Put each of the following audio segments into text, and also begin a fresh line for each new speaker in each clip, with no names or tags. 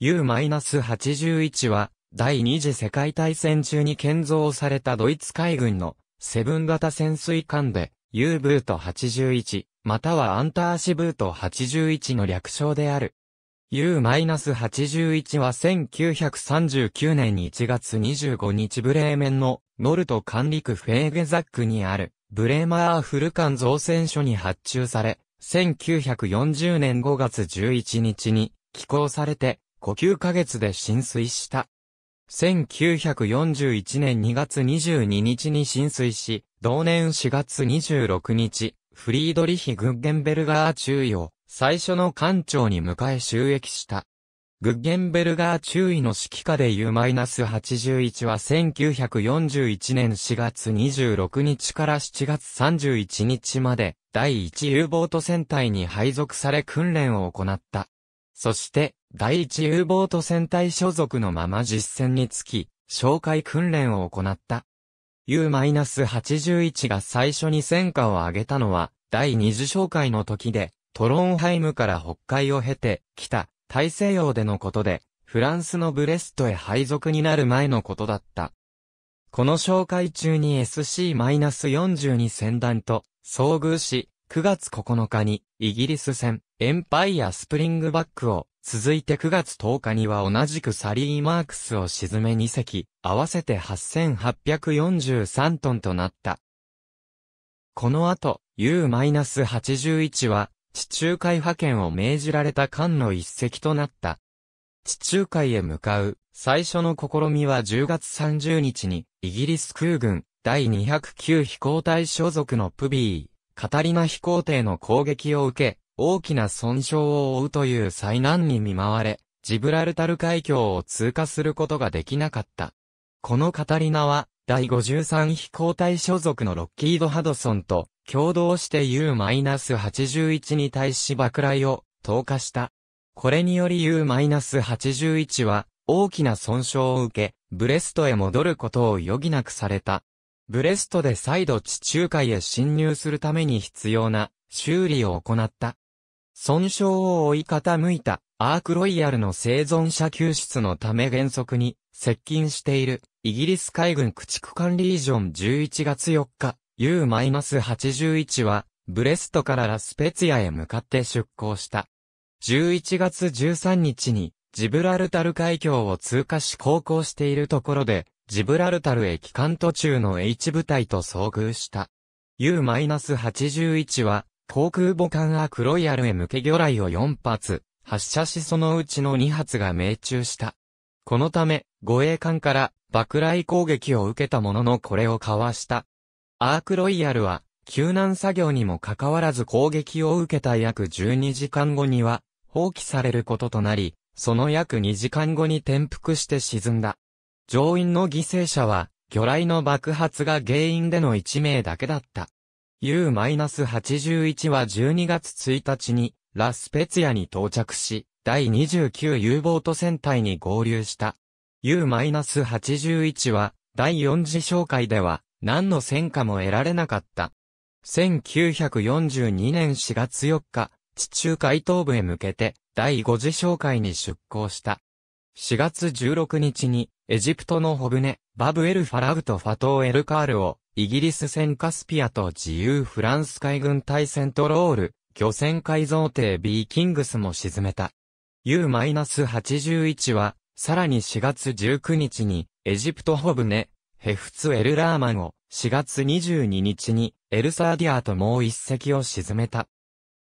U-81 は、第二次世界大戦中に建造されたドイツ海軍のセブン型潜水艦で U ブート81、またはアンターシブート81の略称である。U-81 は1939年1月25日ブレーメンのノルト管理区フェーゲザックにあるブレーマーフル艦造船所に発注され、1940年5月11日に寄港されて呼吸ヶ月で浸水した。1941年2月22日に浸水し、同年4月26日、フリードリヒ・グッゲンベルガー中尉を最初の艦長に迎え収益した。グッゲンベルガー中尉の指揮下で U-81 は1941年4月26日から7月31日まで第1 U ボート戦隊に配属され訓練を行った。そして第一 U ボート戦隊所属のまま実戦につき、紹介訓練を行った。U-81 が最初に戦果を上げたのは、第二次紹介の時で、トロンハイムから北海を経て、北、大西洋でのことで、フランスのブレストへ配属になる前のことだった。この紹介中に SC-42 戦団と遭遇し、9月9日にイギリス戦エンパイアスプリングバックを続いて9月10日には同じくサリーマークスを沈め2隻、合わせて8843トンとなった。この後、U-81 は、地中海派遣を命じられた艦の一隻となった。地中海へ向かう、最初の試みは10月30日に、イギリス空軍、第209飛行隊所属のプビー、カタリナ飛行艇の攻撃を受け、大きな損傷を負うという災難に見舞われ、ジブラルタル海峡を通過することができなかった。このカタリナは、第53飛行隊所属のロッキード・ハドソンと共同して U-81 に対し爆雷を投下した。これにより U-81 は大きな損傷を受け、ブレストへ戻ることを余儀なくされた。ブレストで再度地中海へ侵入するために必要な修理を行った。損傷を追い傾いたアークロイヤルの生存者救出のため原則に接近しているイギリス海軍駆逐艦リージョン11月4日 U-81 はブレストからラスペツヤへ向かって出港した。11月13日にジブラルタル海峡を通過し航行しているところでジブラルタルへ帰還途中の H 部隊と遭遇した。U-81 は航空母艦アクロイヤルへ向け魚雷を4発、発射しそのうちの2発が命中した。このため、護衛艦から爆雷攻撃を受けたもののこれをかわした。アークロイヤルは、救難作業にもかかわらず攻撃を受けた約12時間後には、放棄されることとなり、その約2時間後に転覆して沈んだ。乗員の犠牲者は、魚雷の爆発が原因での1名だけだった。U-81 は12月1日に、ラスペツヤに到着し、第29 U ボート戦隊に合流した。U-81 は、第4次紹介では、何の戦果も得られなかった。1942年4月4日、地中海東部へ向けて、第5次紹介に出港した。4月16日に、エジプトのホブネ、バブエル・ファラグとファトー・エル・カールを、イギリス船カスピアと自由フランス海軍対セントロール、漁船改造艇 B キングスも沈めた。U-81 は、さらに4月19日に、エジプトホブネ、ヘフツ・エル・ラーマンを、4月22日に、エルサーディアともう一隻を沈めた。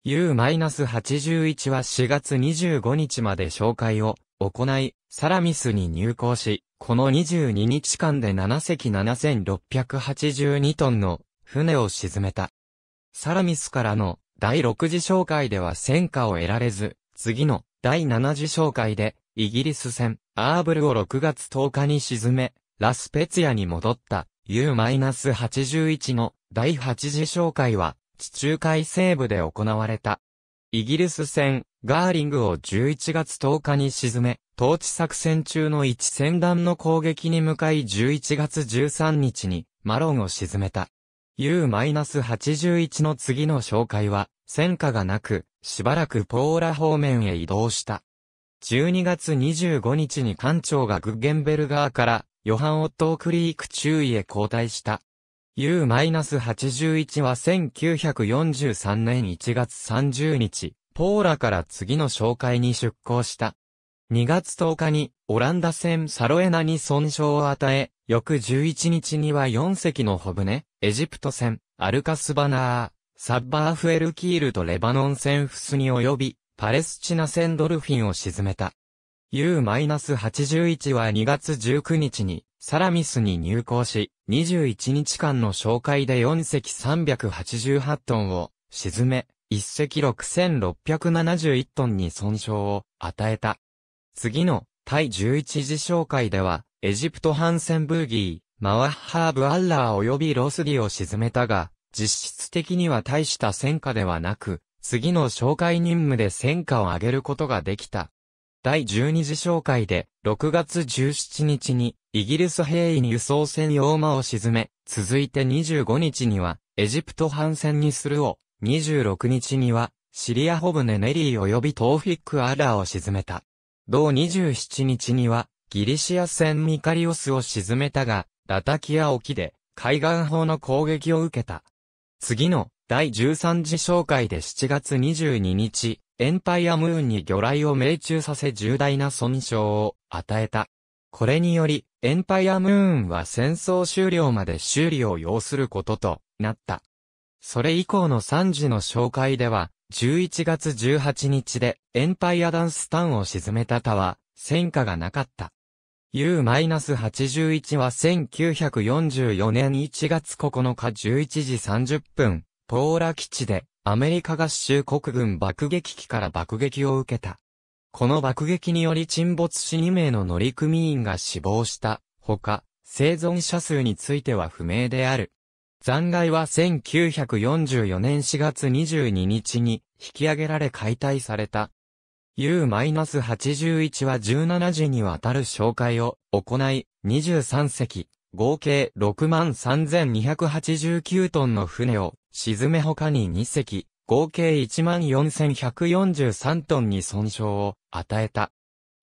U-81 は4月25日まで紹介を行い、サラミスに入港し、この22日間で7隻7682トンの船を沈めた。サラミスからの第6次紹介では戦果を得られず、次の第7次紹介でイギリス船アーブルを6月10日に沈め、ラスペツヤに戻った U-81 の第8次紹介は地中海西部で行われた。イギリス戦、ガーリングを11月10日に沈め、統治作戦中の一戦団の攻撃に向かい11月13日に、マロンを沈めた。U-81 の次の紹介は、戦果がなく、しばらくポーラ方面へ移動した。12月25日に艦長がグッゲンベルガーから、ヨハン・オットー・クリーク中尉へ交代した。U-81 は1943年1月30日、ポーラから次の紹介に出港した。2月10日にオランダ船サロエナに損傷を与え、翌11日には4隻のホブネ、エジプト船、アルカスバナー、サッバーフエルキールとレバノン船フスに及び、パレスチナ船ドルフィンを沈めた。U-81 は2月19日にサラミスに入港し、21日間の紹介で4隻388トンを沈め、1隻6671トンに損傷を与えた。次の第11次紹介では、エジプトハンセンブーギー、マワッハーブ・アッラー及びロスディを沈めたが、実質的には大した戦果ではなく、次の紹介任務で戦果を上げることができた。第12次紹介で、6月17日に、イギリス兵員輸送船ヨーマを沈め、続いて25日には、エジプト反戦にするを、26日には、シリアホブネネリー及びトーフィック・アラーを沈めた。同27日には、ギリシア船ミカリオスを沈めたが、ラタキア沖で、海岸砲の攻撃を受けた。次の、第13次紹介で7月22日、エンパイアムーンに魚雷を命中させ重大な損傷を与えた。これにより、エンパイアムーンは戦争終了まで修理を要することとなった。それ以降の3時の紹介では、11月18日でエンパイアダンスタンを沈めた他は戦果がなかった。U-81 は1944年1月9日11時30分、ポーラ基地でアメリカ合衆国軍爆撃機から爆撃を受けた。この爆撃により沈没し2名の乗組員が死亡した、ほか、生存者数については不明である。残骸は1944年4月22日に引き上げられ解体された。U-81 は17時にわたる紹介を行い、23隻、合計63,289トンの船を沈め他に2隻、合計14,143トンに損傷を与えた。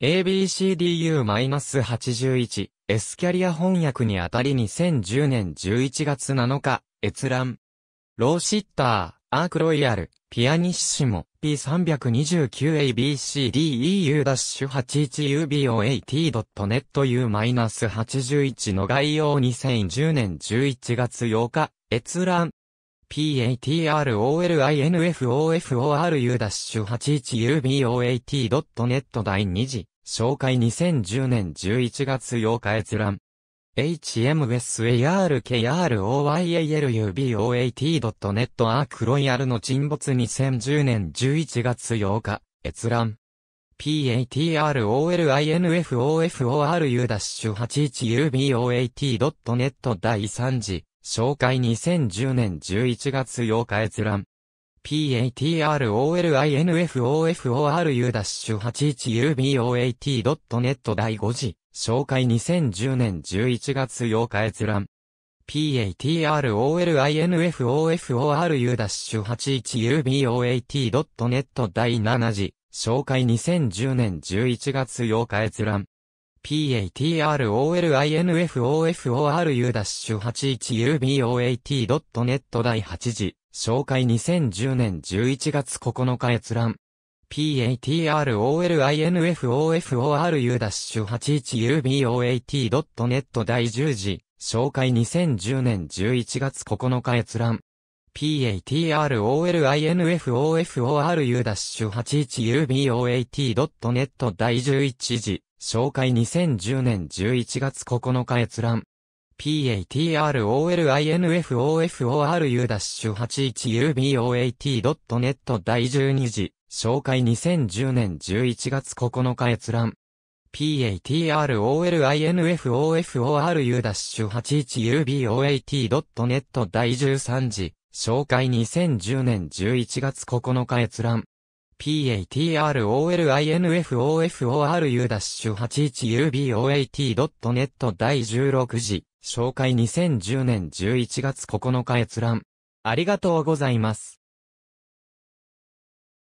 ABCDU-81、S キャリア翻訳にあたり2010年11月7日、閲覧。ローシッター、アークロイヤル、ピアニッシモ、P329ABCDEU-81UBOAT.net U-81 の概要2010年11月8日、閲覧。p a t r o l i n f o f o r u 8 1 u b a t n e t 第2次、紹介2010年11月8日閲覧。hmsarkroyalubat.net アークロイヤルの沈没2010年11月8日、閲覧。p a t r o l i n f o f o r u 8 1 u b a t n e t 第3次、紹介2010年11月8日閲覧。p a t r o l i n f o f o r u 8 1 u b o a t n e t 第5次、紹介2010年11月8日閲覧。p a t r o l i n f o f o r u 8 1 1 u b o a t n e t 第7次、紹介2010年11月8日閲覧。p a t r o l i n f o f o r u 8 u b o a t n e t 第8次、紹介2010年11月9日閲覧。p a t r o l i n f o f o r u 8 u b o a t n e t 第10次、紹介2010年11月9日閲覧。p a t r o l i n f o f o r u 8 u b o a t n e t 第11次、紹介2010年11月9日閲覧。p a t r o l i n f o f o r u 8 1 u b a t n e t 第12次、紹介2010年11月9日閲覧。p a t r o l i n f o f o r u 8 1 u b a t n e t 第13次、紹介2010年11月9日閲覧。patrolinfoforu-81UB-OAT.net 第16次、紹介2010年11月9日閲覧。ありがとうございます。